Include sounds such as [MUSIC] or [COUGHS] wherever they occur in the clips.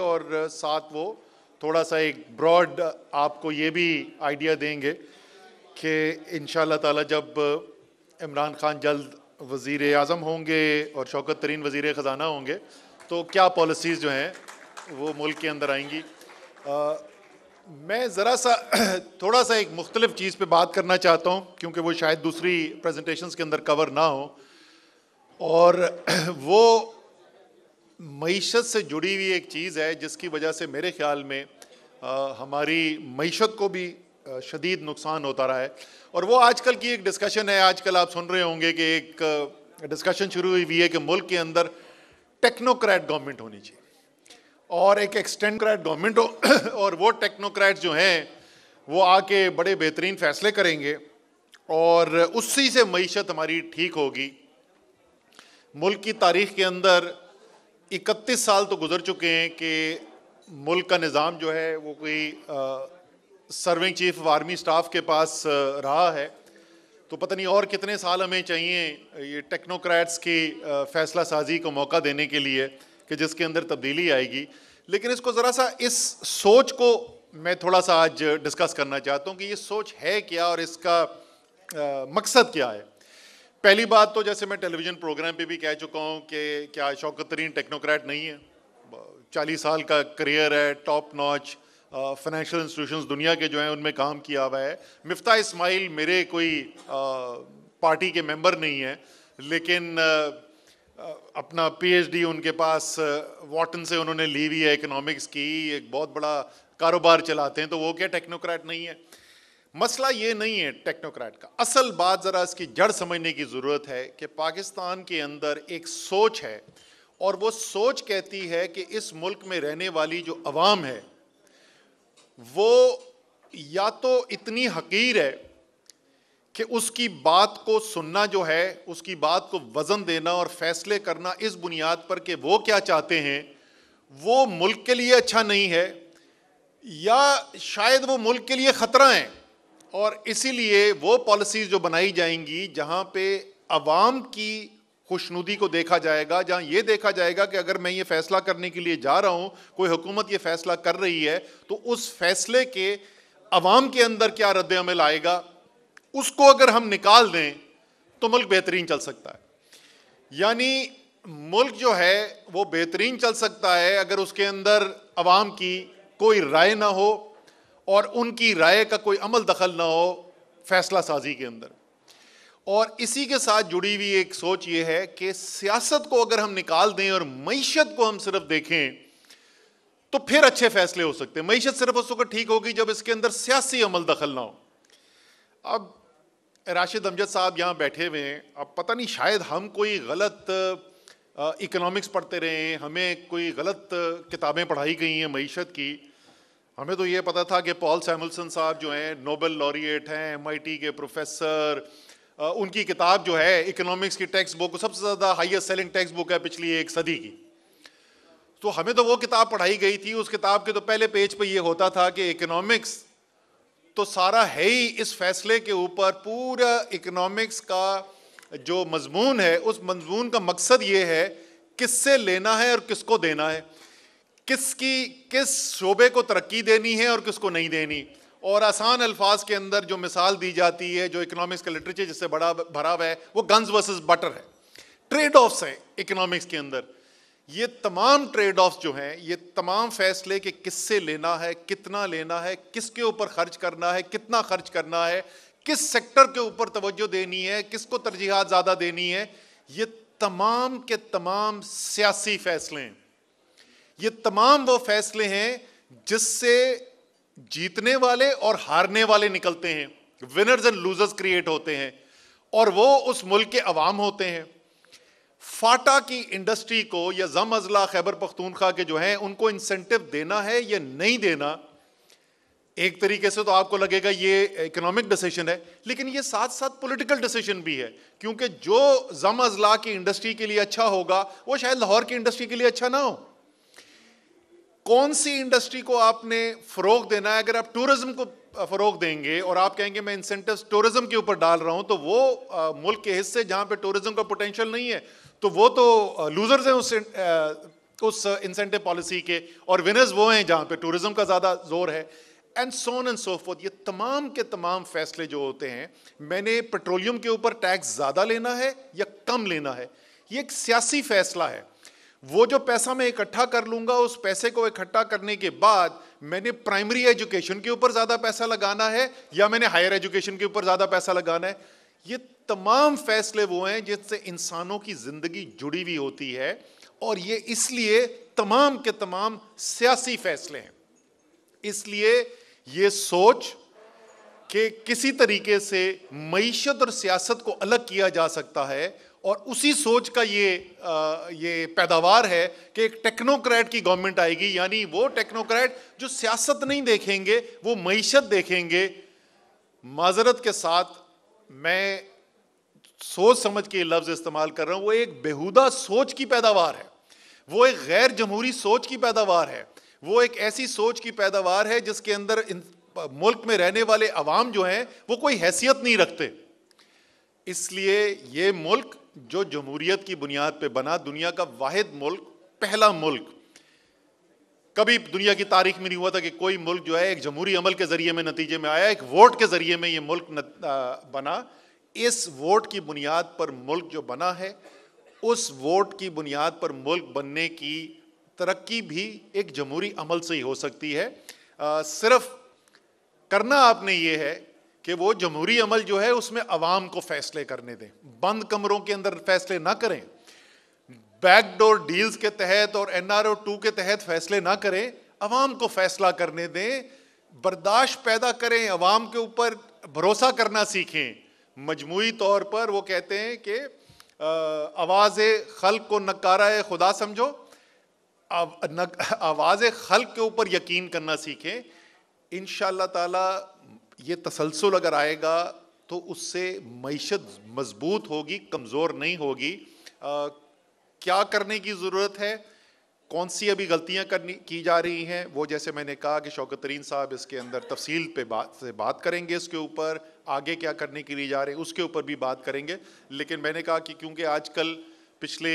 और साथ वो थोड़ा सा एक ब्रॉड आपको ये भी आइडिया देंगे कि इन ताला जब इमरान खान जल्द वज़ी अजम होंगे और शौकत तरीन वज़ी ख़जाना होंगे तो क्या पॉलिसीज़ जो हैं वो मुल्क के अंदर आएंगी आ, मैं ज़रा सा [CLEARS THROAT] थोड़ा सा एक मुख्तलिफ चीज़ पे बात करना चाहता हूँ क्योंकि वो शायद दूसरी प्रेजेंटेशंस के अंदर कवर ना हो और [CLEARS THROAT] वो मीशत से जुड़ी हुई एक चीज़ है जिसकी वजह से मेरे ख्याल में आ, हमारी मीशत को भी शदीद नुकसान होता रहा है और वो आजकल की एक डिस्कशन है आजकल आप सुन रहे होंगे कि एक डिस्कशन शुरू हुई हुई है कि मुल्क के अंदर टेक्नोक्रेट गवर्नमेंट होनी चाहिए और एक एक्सटेंडक्रेट गवर्नमेंट हो [COUGHS] और वो टेक्नोक्रैट जो हैं वो आके बड़े बेहतरीन फैसले करेंगे और उसी से मीशत हमारी ठीक होगी मुल्क की तारीख के अंदर इकतीस साल तो गुजर चुके हैं कि मुल्क का निज़ाम जो है वो कोई आ, serving chief of army staff के पास रहा है तो पता नहीं और कितने साल हमें चाहिए ये टेक्नोक्रैट्स की फैसला साजी को मौका देने के लिए कि जिसके अंदर तब्दीली आएगी लेकिन इसको ज़रा सा इस सोच को मैं थोड़ा सा आज डिस्कस करना चाहता हूँ कि ये सोच है क्या और इसका आ, मकसद क्या है पहली बात तो जैसे मैं टेलीविज़न प्रोग्राम पे भी कह चुका हूँ कि क्या शौकत तरीन टेक्नोक्रेट नहीं है चालीस साल का करियर है टॉप नॉच फाइनेंशियल इंस्टीट्यूशंस दुनिया के जो हैं उनमें काम किया हुआ है मिफ्ता इस्माइल मेरे कोई आ, पार्टी के मेंबर नहीं हैं लेकिन आ, अपना पीएचडी उनके पास वाटन से उन्होंने ली हुई है इकोनॉमिक्स की एक बहुत बड़ा कारोबार चलाते हैं तो वो क्या टेक्नोक्रैट नहीं है मसला ये नहीं है टेक्नोक्रेट का असल बात ज़रा इसकी जड़ समझने की ज़रूरत है कि पाकिस्तान के अंदर एक सोच है और वो सोच कहती है कि इस मुल्क में रहने वाली जो अवाम है वो या तो इतनी हकीर है कि उसकी बात को सुनना जो है उसकी बात को वज़न देना और फ़ैसले करना इस बुनियाद पर कि वो क्या चाहते हैं वो मुल्क के लिए अच्छा नहीं है या शायद वो मुल्क के लिए ख़तरा है और इसीलिए वो पॉलिसीज़ जो बनाई जाएंगी जहाँ पे आवाम की खुशनुदी को देखा जाएगा जहाँ ये देखा जाएगा कि अगर मैं ये फैसला करने के लिए जा रहा हूँ कोई हुकूमत ये फैसला कर रही है तो उस फैसले के अवाम के अंदर क्या रद्द अमल आएगा उसको अगर हम निकाल दें तो मुल्क बेहतरीन चल सकता है यानी मुल्क जो है वो बेहतरीन चल सकता है अगर उसके अंदर अवाम की कोई राय ना हो और उनकी राय का कोई अमल दखल ना हो फैसला साजी के अंदर और इसी के साथ जुड़ी हुई एक सोच ये है कि सियासत को अगर हम निकाल दें और मीशत को हम सिर्फ देखें तो फिर अच्छे फैसले हो सकते हैं मीशत सिर्फ उस वक्त ठीक होगी जब इसके अंदर सियासी अमल दखल ना हो अब राशिद अमजद साहब यहाँ बैठे हुए हैं अब पता नहीं शायद हम कोई गलत इकोनॉमिक्स पढ़ते रहे हैं हमें कोई गलत किताबें पढ़ाई गई हैं मीशत की हमें तो ये पता था कि पॉल सैमुलसन साहब जो हैं नोबल लॉरिएट हैं एमआईटी के प्रोफेसर उनकी किताब जो है इकोनॉमिक्स की टेक्स्ट बुक सबसे ज़्यादा हाइस्ट सेलिंग टेक्स्ट बुक है पिछली एक सदी की तो हमें तो वो किताब पढ़ाई गई थी उस किताब के तो पहले पेज पे ये होता था कि इकोनॉमिक्स तो सारा है ही इस फैसले के ऊपर पूरा इकोनॉमिक्स का जो मजमून है उस मजमून का मकसद ये है किससे लेना है और किसको देना है किसकी किस शोबे को तरक्की देनी है और किसको नहीं देनी और आसान अल्फाज के अंदर जो मिसाल दी जाती है जो इकोनॉमिक्स का लिटरेचर जिससे बड़ा भरा हुआ है वो गन्स वर्सेस बटर है ट्रेड ऑफ्स हैं इकोनॉमिक्स के अंदर ये तमाम ट्रेड ऑफ्स जो हैं ये तमाम फैसले कि किससे लेना है कितना लेना है किसके ऊपर खर्च करना है कितना खर्च करना है किस सेक्टर के ऊपर तवज्जो देनी है किसको तरजीहत ज़्यादा देनी है ये तमाम के तमाम सियासी फैसले हैं ये तमाम वो फैसले हैं जिससे जीतने वाले और हारने वाले निकलते हैं विनर्स एंड लूजर्स क्रिएट होते हैं और वो उस मुल्क के अवाम होते हैं फाटा की इंडस्ट्री को या जम अजला खैबर पख्तूनखा के जो हैं उनको इंसेंटिव देना है या नहीं देना एक तरीके से तो आपको लगेगा ये इकोनॉमिक डिसीजन है लेकिन ये साथ साथ पॉलिटिकल डिसीजन भी है क्योंकि जो जम अजला की इंडस्ट्री के लिए अच्छा होगा वो शायद लाहौर की इंडस्ट्री के लिए अच्छा ना हो कौन सी इंडस्ट्री को आपने फ़रोग देना है अगर आप टूरिज़्म को फ़रोग देंगे और आप कहेंगे मैं इंसेंटिव टूरिज़्म के ऊपर डाल रहा हूँ तो वो मुल्क के हिस्से जहाँ पे टूरिज़्म का पोटेंशियल नहीं है तो वो तो लूज़र्स हैं उस आ, उस इंसेंटिव पॉलिसी के और विनर्स वो हैं जहां पे टूरिज़्म का ज़्यादा जोर है एंड सोन एंड सोफोत ये तमाम के तमाम फैसले जो होते हैं मैंने पेट्रोलियम के ऊपर टैक्स ज़्यादा लेना है या कम लेना है ये एक सियासी फैसला है वो जो पैसा मैं इकट्ठा कर लूंगा उस पैसे को इकट्ठा करने के बाद मैंने प्राइमरी एजुकेशन के ऊपर ज्यादा पैसा लगाना है या मैंने हायर एजुकेशन के ऊपर ज्यादा पैसा लगाना है ये तमाम फैसले वो हैं जिससे इंसानों की जिंदगी जुड़ी हुई होती है और ये इसलिए तमाम के तमाम सियासी फैसले हैं इसलिए ये सोच कि किसी तरीके से मीशत और सियासत को अलग किया जा सकता है और उसी सोच का ये आ, ये पैदावार है कि एक टेक्नोक्रेट की गवर्नमेंट आएगी यानी वो टेक्नोक्रेट जो सियासत नहीं देखेंगे वो मीशत देखेंगे माजरत के साथ मैं सोच समझ के लफ्ज़ इस्तेमाल कर रहा हूँ वो एक बेहुदा सोच की पैदावार है वो एक गैर जमहूरी सोच की पैदावार है वो एक ऐसी सोच की पैदावार है जिसके अंदर मुल्क में रहने वाले अवाम जो हैं वो कोई हैसियत नहीं रखते इसलिए ये मुल्क जो जमहूरियत की बुनियाद पर बना दुनिया का वाद मुल्क पहला मुल्क कभी दुनिया की तारीख में नहीं हुआ था कि कोई मुल्क जो है एक जमहूरी अमल के ज़रिए में नतीजे में आया एक वोट के ज़रिए में ये मुल्क न, आ, बना इस वोट की बुनियाद पर मुल्क जो बना है उस वोट की बुनियाद पर मुल्क बनने की तरक्की भी एक जमहूरी अमल से ही हो सकती है आ, सिर्फ करना आपने ये है कि वो जमहूरी अमल जो है उसमें अवाम को फैसले करने दें बंद कमरों के अंदर फैसले ना करें बैकडोर डील्स के तहत और एन आर ओ टू के तहत फैसले ना करें अवाम को फैसला करने दें बर्दाश्त पैदा करें अवाम के ऊपर भरोसा करना सीखें मजमू तौर पर वो कहते हैं कि आवाज़ खल को नकारा खुदा समझो आवाज़ खल के ऊपर यकीन करना सीखें इन ताला ये तसलसल अगर आएगा तो उससे मीशत मजबूत होगी कमज़ोर नहीं होगी आ, क्या करने की ज़रूरत है कौन सी अभी गलतियां करनी की जा रही हैं वो जैसे मैंने कहा कि शौकत तरीन साहब इसके अंदर तफसील पे बात से बात करेंगे इसके ऊपर आगे क्या करने के लिए जा रहे हैं उसके ऊपर भी बात करेंगे लेकिन मैंने कहा कि क्योंकि आजकल पिछले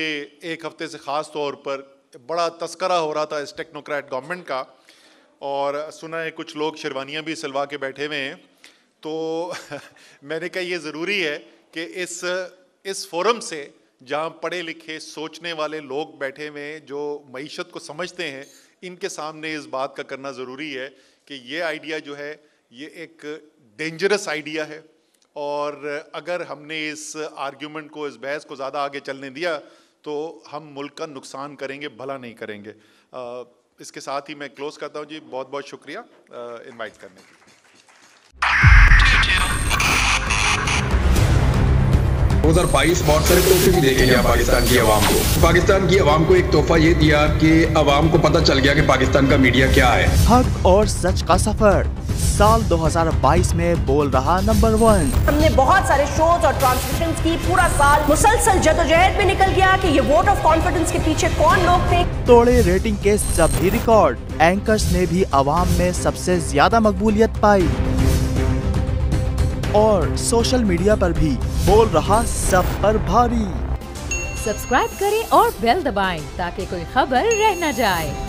एक हफ्ते से ख़ास तौर पर बड़ा तस्करा हो रहा था इस टेक्नोक्रेट गवर्नमेंट का और सुना है कुछ लोग शेरवानियाँ भी सिलवा के बैठे हुए हैं तो [LAUGHS] मैंने कहा ये ज़रूरी है कि इस इस फोरम से जहाँ पढ़े लिखे सोचने वाले लोग बैठे हुए हैं जो मीशत को समझते हैं इनके सामने इस बात का करना ज़रूरी है कि ये आइडिया जो है ये एक डेंजरस आइडिया है और अगर हमने इस आर्ग्यूमेंट को इस बहस को ज़्यादा आगे चलने दिया तो हम मुल्क का नुकसान करेंगे भला नहीं करेंगे आ, इसके साथ ही मैं क्लोज करता हूँ जी बहुत बहुत शुक्रिया इनवाइट करने के दो हजार बाईस बहुत सारे तोहफे भी देखे गया पाकिस्तान की आवाम को पाकिस्तान की आवाम को एक तोहफा ये दिया कि आवाम को पता चल गया कि पाकिस्तान का मीडिया क्या है हक और सच का सफर साल 2022 में बोल रहा नंबर वन हमने बहुत सारे शोज और ट्रांसमिशन की पूरा साल मुसलसल जदोजहद में निकल गया कि ये वोट ऑफ कॉन्फिडेंस के पीछे कौन लोग थे तोड़े रेटिंग के सभी रिकॉर्ड एंकर्स ने भी आवाम में सबसे ज्यादा मकबूलियत पाई और सोशल मीडिया पर भी बोल रहा सब पर भारी सब्सक्राइब करें और बेल दबाएं ताकि कोई खबर रह न जाए